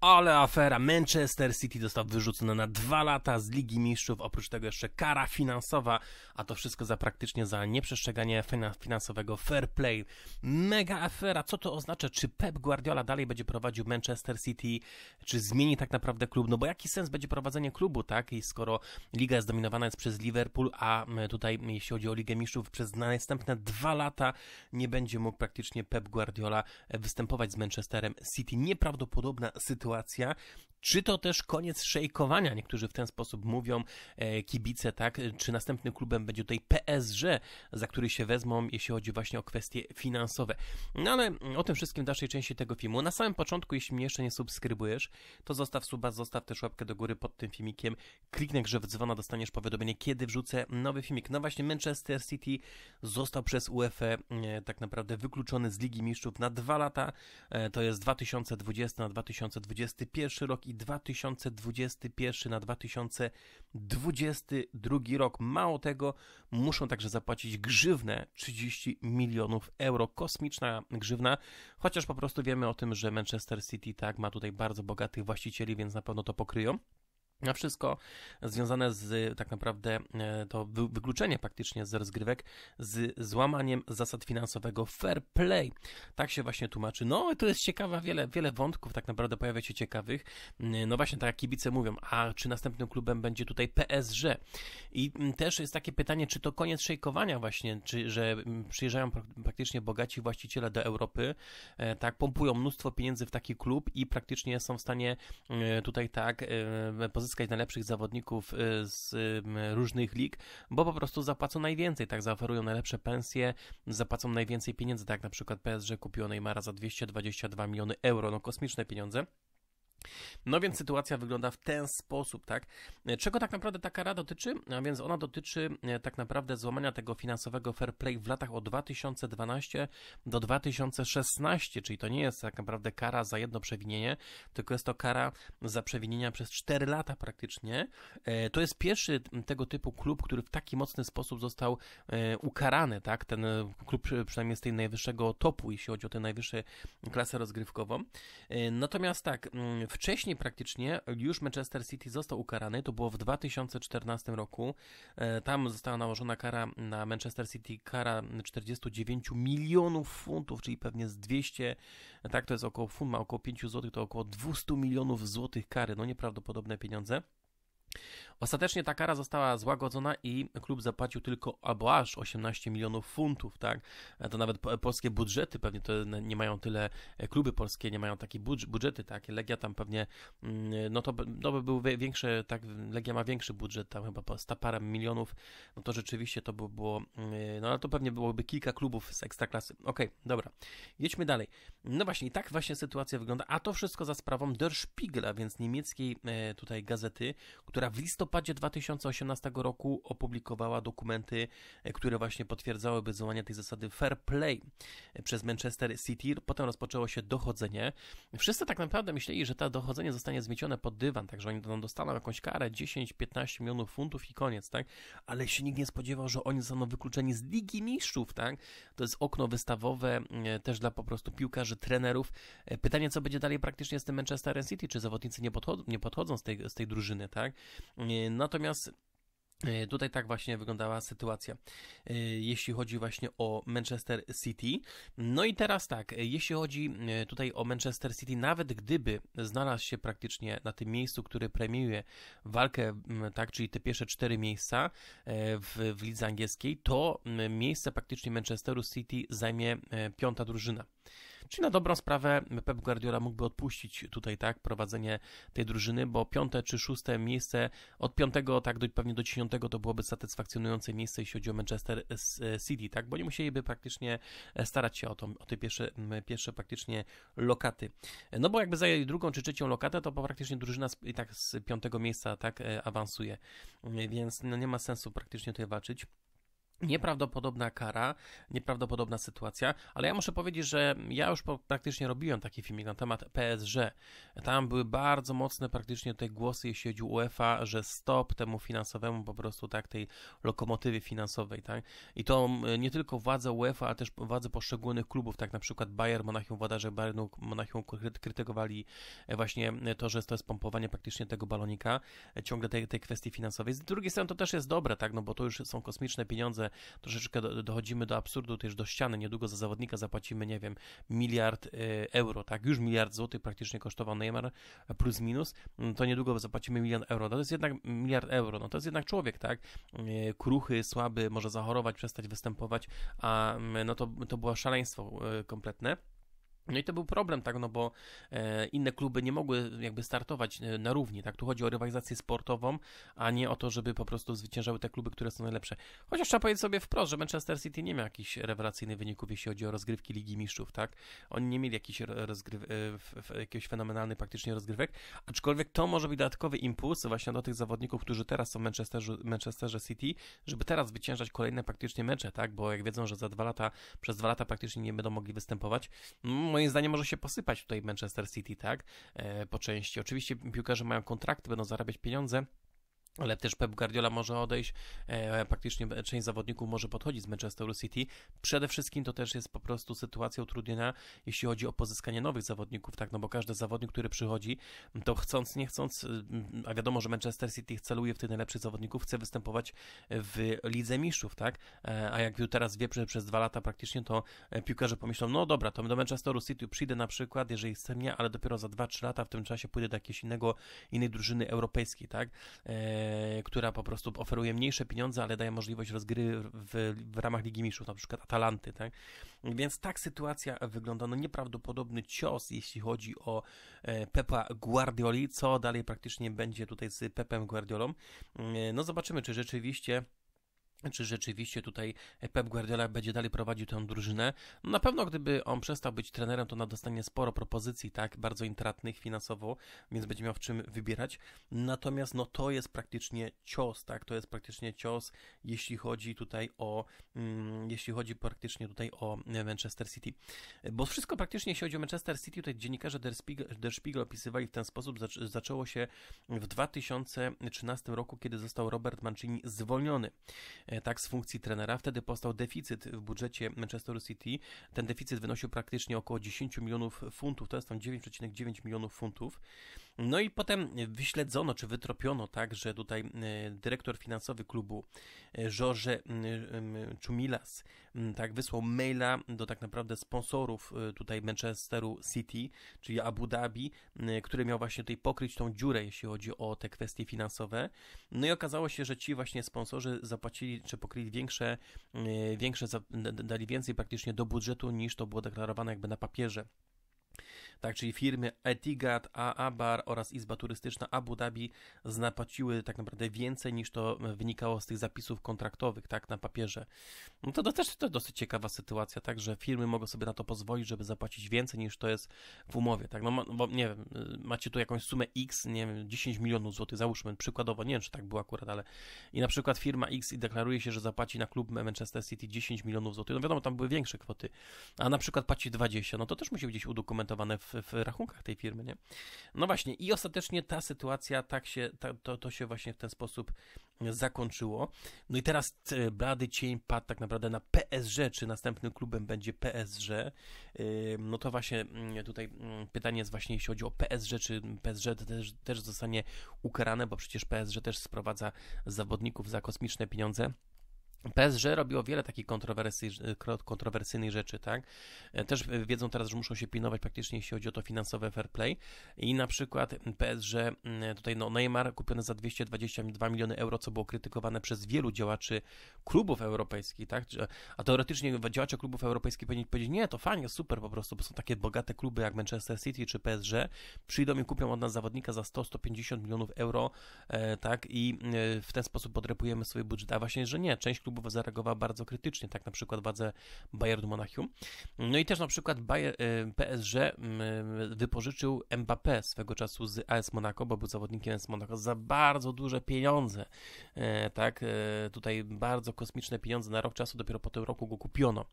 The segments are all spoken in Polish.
ale afera. Manchester City został wyrzucony na dwa lata z Ligi Mistrzów. Oprócz tego jeszcze kara finansowa, a to wszystko za praktycznie za nieprzestrzeganie finansowego fair play. Mega afera. Co to oznacza? Czy Pep Guardiola dalej będzie prowadził Manchester City? Czy zmieni tak naprawdę klub? No bo jaki sens będzie prowadzenie klubu, tak? I skoro liga zdominowana jest przez Liverpool, a tutaj jeśli chodzi o Ligę Mistrzów, przez następne dwa lata nie będzie mógł praktycznie Pep Guardiola e, występować z Manchesterem City. Nieprawdopodobna sytuacja sytuacja, czy to też koniec szejkowania? Niektórzy w ten sposób mówią, e, kibice, tak? Czy następnym klubem będzie tutaj PSG, za który się wezmą, jeśli chodzi właśnie o kwestie finansowe? No ale o tym wszystkim w dalszej części tego filmu. Na samym początku, jeśli mnie jeszcze nie subskrybujesz, to zostaw suba, zostaw też łapkę do góry pod tym filmikiem, że w dzwona, dostaniesz powiadomienie, kiedy wrzucę nowy filmik. No właśnie, Manchester City został przez UEFA e, tak naprawdę wykluczony z Ligi Mistrzów na dwa lata, e, to jest 2020 na 2021 rok i 2021 na 2022 rok. Mało tego, muszą także zapłacić grzywnę 30 milionów euro. Kosmiczna grzywna, chociaż po prostu wiemy o tym, że Manchester City tak ma tutaj bardzo bogatych właścicieli, więc na pewno to pokryją na wszystko związane z tak naprawdę e, to wykluczenie praktycznie z rozgrywek z złamaniem zasad finansowego fair play. Tak się właśnie tłumaczy. No, to jest ciekawa, wiele, wiele wątków tak naprawdę pojawia się ciekawych. Mm, no właśnie, tak jak kibice mówią, a czy następnym klubem będzie tutaj PSG? I mm, też jest takie pytanie, czy to koniec szejkowania właśnie, czy, że mm, przyjeżdżają praktycznie bogaci właściciele do Europy, e, tak, pompują mnóstwo pieniędzy w taki klub i praktycznie są w stanie e, tutaj tak pozyskać pozyskać najlepszych zawodników y, z różnych lig, bo po prostu zapłacą najwięcej, tak zaoferują najlepsze pensje, zapłacą najwięcej pieniędzy, tak jak na przykład PSG kupiło Neymara za 222 miliony euro, no kosmiczne pieniądze. No więc sytuacja wygląda w ten sposób, tak? Czego tak naprawdę ta kara dotyczy? A więc ona dotyczy e, tak naprawdę złamania tego finansowego fair play w latach od 2012 do 2016, czyli to nie jest tak naprawdę kara za jedno przewinienie, tylko jest to kara za przewinienia przez 4 lata praktycznie. E, to jest pierwszy tego typu klub, który w taki mocny sposób został e, ukarany, tak? Ten klub przynajmniej z tej najwyższego topu, jeśli chodzi o tę najwyższą klasę rozgrywkową. Natomiast tak, mm, w wcześniej praktycznie już Manchester City został ukarany, to było w 2014 roku. E, tam została nałożona kara na Manchester City, kara 49 milionów funtów, czyli pewnie z 200, tak to jest około, funt ma około 5 zł, to około 200 milionów złotych kary, no nieprawdopodobne pieniądze. Ostatecznie ta kara została złagodzona i klub zapłacił tylko albo aż 18 milionów funtów, tak? E, to nawet polskie budżety pewnie to nie mają tyle, e, kluby polskie nie mają takich budżety, tak? Legia tam pewnie, mm, no to, by no był większy, tak? Legia ma większy budżet, tam chyba 100 parę milionów, no to rzeczywiście to by było, mm, no ale to pewnie byłoby kilka klubów z ekstraklasy. Okej, okay, dobra, jedźmy dalej. No właśnie, i tak właśnie sytuacja wygląda, a to wszystko za sprawą Der Spiegel, a więc niemieckiej e, tutaj gazety, która która w listopadzie 2018 roku opublikowała dokumenty, e, które właśnie potwierdzałyby złamanie tej zasady fair play e, przez Manchester City. Potem rozpoczęło się dochodzenie. Wszyscy tak naprawdę myśleli, że to dochodzenie zostanie zmiecione pod dywan, także oni dostaną jakąś karę 10-15 milionów funtów i koniec, tak? Ale się nikt nie spodziewał, że oni zostaną wykluczeni z Ligi Mistrzów, tak? To jest okno wystawowe e, też dla po prostu piłkarzy, trenerów. Pytanie, co będzie dalej praktycznie z tym Manchester City? Czy zawodnicy nie, podchodzą, nie podchodzą z, tej, z tej drużyny, tak? E, natomiast e, Tutaj tak właśnie wyglądała sytuacja, e, jeśli chodzi właśnie o Manchester City. No i teraz tak, jeśli chodzi tutaj o Manchester City, nawet gdyby znalazł się praktycznie na tym miejscu, które premiuje walkę, tak, czyli te pierwsze cztery miejsca w, w lidze angielskiej, to miejsce praktycznie Manchesteru City zajmie piąta drużyna. Czy na dobrą sprawę Pep Guardiola mógłby odpuścić tutaj tak prowadzenie tej drużyny, bo piąte czy szóste miejsce, od piątego tak do, pewnie do dziesiątego to byłoby satysfakcjonujące miejsce, jeśli chodzi o Manchester e, City, tak? Bo nie musieliby praktycznie e, starać się o, to, o te pierwsze, pierwsze praktycznie lokaty. No bo jakby zajęli drugą czy trzecią lokatę, to praktycznie drużyna z, i tak z piątego miejsca tak e, awansuje, więc no nie ma sensu praktycznie tutaj walczyć. Nieprawdopodobna kara, nieprawdopodobna sytuacja, ale ja muszę powiedzieć, że ja już praktycznie robiłem taki filmik na temat PSG. Tam były bardzo mocne praktycznie te głosy, jeśli chodzi o UEFA, że stop temu finansowemu po prostu tak tej lokomotywie finansowej, tak? I to mm, nie tylko władze UEFA, ale też władze poszczególnych klubów, tak na przykład Bayern Monachium, władarze Bayernu Monachium krytykowali e, właśnie e, to, że to jest pompowanie praktycznie tego balonika, e, ciągle tej, tej kwestii finansowej. Z drugiej strony to też jest dobre, tak? No bo to już są kosmiczne pieniądze że troszeczkę dochodzimy do absurdu, też do ściany. Niedługo za zawodnika zapłacimy, nie wiem, miliard e, euro, tak? Już miliard złotych praktycznie kosztował Neymar, e, plus minus. Mm, to niedługo zapłacimy milion euro. No to jest jednak miliard euro. No to jest jednak człowiek, tak? E, kruchy, słaby, może zachorować, przestać występować, a mm, no to, to było szaleństwo kompletne. No i to był problem, tak, no bo e, inne kluby nie mogły jakby startować e, na równi, tak, tu chodzi o rywalizację sportową, a nie o to, żeby po prostu zwyciężały te kluby, które są najlepsze. Chociaż trzeba powiedzieć sobie wprost, że Manchester City nie miał jakichś rewelacyjnych wyników, jeśli chodzi o rozgrywki Ligi Mistrzów, tak, oni nie mieli jakichś rozgryw, e, jakichś fenomenalnych praktycznie rozgrywek, aczkolwiek to może być dodatkowy impuls właśnie do tych zawodników, którzy teraz są w Manchesterze, Manchesterze City, żeby teraz zwyciężać kolejne praktycznie mecze, tak, bo jak wiedzą, że za dwa lata, przez dwa lata praktycznie nie będą mogli występować, no, moim zdaniem może się posypać tutaj Manchester City, tak? E, po części. Oczywiście piłkarze mają kontrakty, będą zarabiać pieniądze, ale też Pep Guardiola może odejść, e, praktycznie część zawodników może podchodzić z Manchester City. Przede wszystkim to też jest po prostu sytuacja utrudniona, jeśli chodzi o pozyskanie nowych zawodników, tak, no bo każdy zawodnik, który przychodzi, to chcąc, nie chcąc, mm, a wiadomo, że Manchester City celuje w tych najlepszych zawodników, chce występować w Lidze Mistrzów, tak, e, a jak teraz wie, że przez dwa lata praktycznie to e, piłkarze pomyślą, no dobra, to do Manchesteru City przyjdę na przykład, jeżeli chce mnie, ale dopiero za 2-3 lata w tym czasie pójdę do jakiejś innego, innej drużyny europejskiej, tak, e, E, która po prostu oferuje mniejsze pieniądze, ale daje możliwość rozgry w, w ramach Ligi Mistrzów, na przykład Atalanty, tak? Więc tak sytuacja wygląda, no nieprawdopodobny cios, jeśli chodzi o e, Pepa Guardioli, co dalej praktycznie będzie tutaj z Pepem Guardiolą. E, no zobaczymy, czy rzeczywiście czy rzeczywiście tutaj Pep Guardiola będzie dalej prowadził tę drużynę. No, na pewno gdyby on przestał być trenerem, to dostanie sporo propozycji, tak, bardzo intratnych finansowo, więc będzie miał w czym wybierać. Natomiast no to jest praktycznie cios, tak, to jest praktycznie cios, jeśli chodzi tutaj o, mm, jeśli chodzi praktycznie tutaj o e, Manchester City. Bo wszystko praktycznie, jeśli chodzi o Manchester City, tutaj dziennikarze Der Spiegel, Der Spiegel opisywali w ten sposób, zaczęło się w 2013 roku, kiedy został Robert Mancini zwolniony E, tak z funkcji trenera. Wtedy powstał deficyt w budżecie Manchester City. Ten deficyt wynosił praktycznie około 10 milionów funtów, to jest tam 9,9 milionów funtów. No i potem wyśledzono czy wytropiono tak, że tutaj e, dyrektor finansowy klubu e, Jorge Chumilas tak wysłał maila do tak naprawdę sponsorów e, tutaj Manchesteru City, czyli Abu Dhabi, który miał właśnie tutaj pokryć tą dziurę, jeśli chodzi o te kwestie finansowe. No i okazało się, że ci właśnie sponsorzy zapłacili czy pokryli większe, większe dali więcej praktycznie do budżetu niż to było deklarowane jakby na papierze tak, czyli firmy Etigat, Aabar oraz Izba Turystyczna Abu Dhabi zapłaciły tak naprawdę więcej niż to wynikało z tych zapisów kontraktowych, tak, na papierze. No to, to też to dosyć ciekawa sytuacja, tak, że firmy mogą sobie na to pozwolić, żeby zapłacić więcej niż to jest w umowie, tak, no bo nie wiem, y, macie tu jakąś sumę X, nie wiem, 10 milionów złotych, załóżmy, przykładowo, nie wiem, czy tak było akurat, ale i na przykład firma X i deklaruje się, że zapłaci na klub Manchester City 10 milionów złotych, no wiadomo, tam były większe kwoty, a na przykład płaci 20, no to też musi być gdzieś udokumentowane w w, rachunkach tej firmy, nie? No właśnie, i ostatecznie ta sytuacja, tak się, ta, to, to się właśnie w ten sposób zakończyło. No i teraz e, blady cień padł tak naprawdę na PSG, czy następnym klubem będzie PSG. E, no to właśnie mm, tutaj mm, pytanie jest właśnie, jeśli chodzi o PSG, czy PSG też, też zostanie ukarane, bo przecież PSG też sprowadza zawodników za kosmiczne pieniądze. PSG robiło wiele takich kontrowersyjnych rzeczy, tak? E, też wiedzą teraz, że muszą się pilnować praktycznie, jeśli chodzi o to finansowe fair play. I na przykład PSG, mm, e, tutaj no Neymar kupiony za 222 miliony euro, co było krytykowane przez wielu działaczy klubów europejskich, tak? A teoretycznie działacze klubów europejskich powinni powiedzieć, nie, to fajnie, super po prostu, bo są takie bogate kluby jak Manchester City czy PSG, przyjdą i kupią od nas zawodnika za 100-150 milionów euro, e, tak? I w ten sposób podrepujemy swój budżet. A właśnie, że nie, część klubów klubów zareagowała bardzo krytycznie, tak na przykład władze Bayernu Monachium. No i też na przykład Bayer, y, PSG y, wypożyczył Mbappé swego czasu z AS Monaco, bo był zawodnikiem AS Monaco za bardzo duże pieniądze, y, tak, tutaj bardzo kosmiczne pieniądze na rok czasu, dopiero po tym roku go kupiono.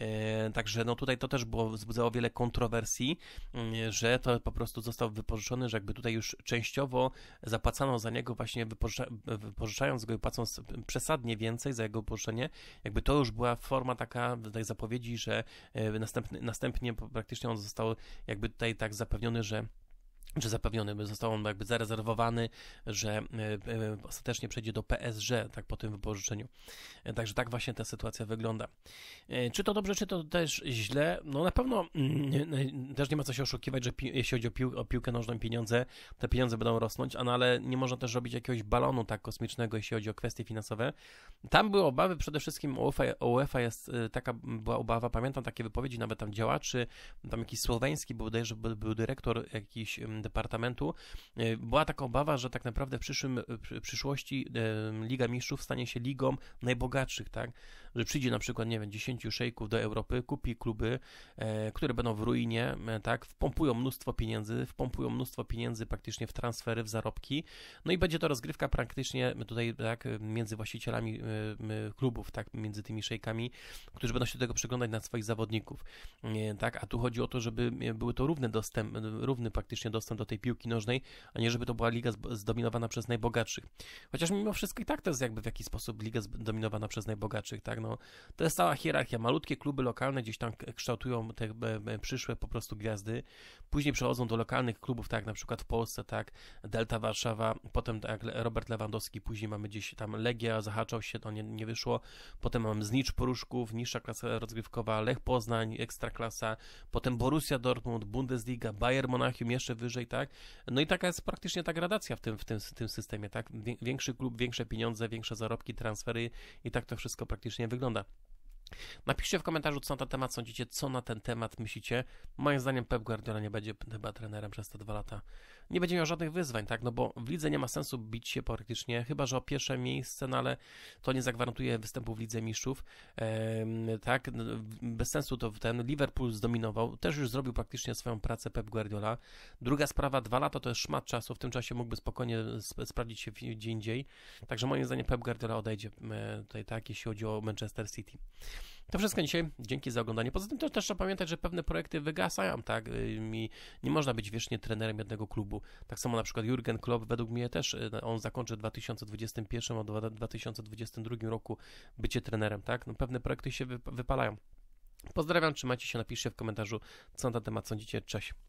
E, także no tutaj to też było, wzbudzało wiele kontrowersji, mm, że to po prostu został wypożyczony, że jakby tutaj już częściowo zapłacano za niego właśnie wypożycza, wypożyczając go i płacąc przesadnie więcej za jego pożyczenie, jakby to już była forma taka tutaj zapowiedzi, że e, następny, następnie praktycznie on został jakby tutaj tak zapewniony, że czy zapewniony by został on jakby zarezerwowany, że e, e, ostatecznie przejdzie do PSG, tak po tym wypożyczeniu. E, także tak właśnie ta sytuacja wygląda. Czy to dobrze, czy to też źle? No na pewno mm, też nie ma co się oszukiwać, że jeśli chodzi o, pił o piłkę nożną pieniądze, te pieniądze będą rosnąć, a no ale nie można też robić jakiegoś balonu tak kosmicznego, jeśli chodzi o kwestie finansowe. Tam były obawy, przede wszystkim UEFA, UEFA jest taka była obawa, pamiętam takie wypowiedzi nawet tam działaczy, tam jakiś słoweński był, bodajże był dyrektor jakiś mm, departamentu, e, była taka obawa, że tak naprawdę w przyszłym, w przyszłości e, Liga Mistrzów stanie się ligą najbogatszych, tak? że przyjdzie na przykład, nie wiem, 10 szejków do Europy, kupi kluby, e, które będą w ruinie, e, tak, wpompują mnóstwo pieniędzy, wpompują mnóstwo pieniędzy praktycznie w transfery, w zarobki, no i będzie to rozgrywka praktycznie tutaj, tak, między właścicielami e, klubów, tak, między tymi szejkami, którzy będą się do tego przyglądać na swoich zawodników, tak, a tu chodzi o to, żeby były to równy dostęp, równy praktycznie dostęp do tej piłki nożnej, a nie żeby to była liga zdominowana przez najbogatszych. Chociaż mimo wszystko i tak to jest jakby w jakiś sposób liga zdominowana przez najbogatszych, tak, no no, to jest cała hierarchia. Malutkie kluby lokalne gdzieś tam kształtują te e, e, przyszłe po prostu gwiazdy. Później przechodzą do lokalnych klubów, tak na przykład w Polsce, tak, Delta Warszawa, potem tak, Robert Lewandowski, później mamy gdzieś tam Legia, zahaczał się, to nie, nie wyszło. Potem mamy Znicz Poruszków, niższa klasa rozgrywkowa, Lech Poznań, Ekstraklasa, potem Borussia Dortmund, Bundesliga, Bayern Monachium, jeszcze wyżej, tak. No i taka jest praktycznie ta gradacja w tym, w tym, w tym systemie, tak. Większy klub, większe pieniądze, większe zarobki, transfery i tak to wszystko praktycznie wygląda. Napiszcie w komentarzu, co na ten temat sądzicie, co na ten temat myślicie. Moim zdaniem Pep Guardiola nie będzie chyba trenerem przez te dwa lata. Nie będzie miał żadnych wyzwań, tak? No bo w lidze nie ma sensu bić się praktycznie, chyba że o pierwsze miejsce, no ale to nie zagwarantuje występu w Lidze Mistrzów, ehm, tak? No, bez sensu to ten Liverpool zdominował, też już zrobił praktycznie swoją pracę Pep Guardiola. Druga sprawa, dwa lata to jest szmat czasu, w tym czasie mógłby spokojnie sp sprawdzić się gdzie indziej. Także moim zdaniem Pep Guardiola odejdzie tutaj, tak? Jeśli chodzi o Manchester City. To wszystko dzisiaj. Dzięki za oglądanie. Poza tym też, trzeba pamiętać, że pewne projekty wygasają, tak? Y, mi nie można być wiecznie trenerem jednego klubu. Tak samo na przykład Jurgen Klopp, według mnie też, y, on zakończy w 2021 albo 2022 roku bycie trenerem, tak? No, pewne projekty się wypalają. Pozdrawiam, trzymajcie się, napiszcie w komentarzu, co na ten temat sądzicie. Cześć.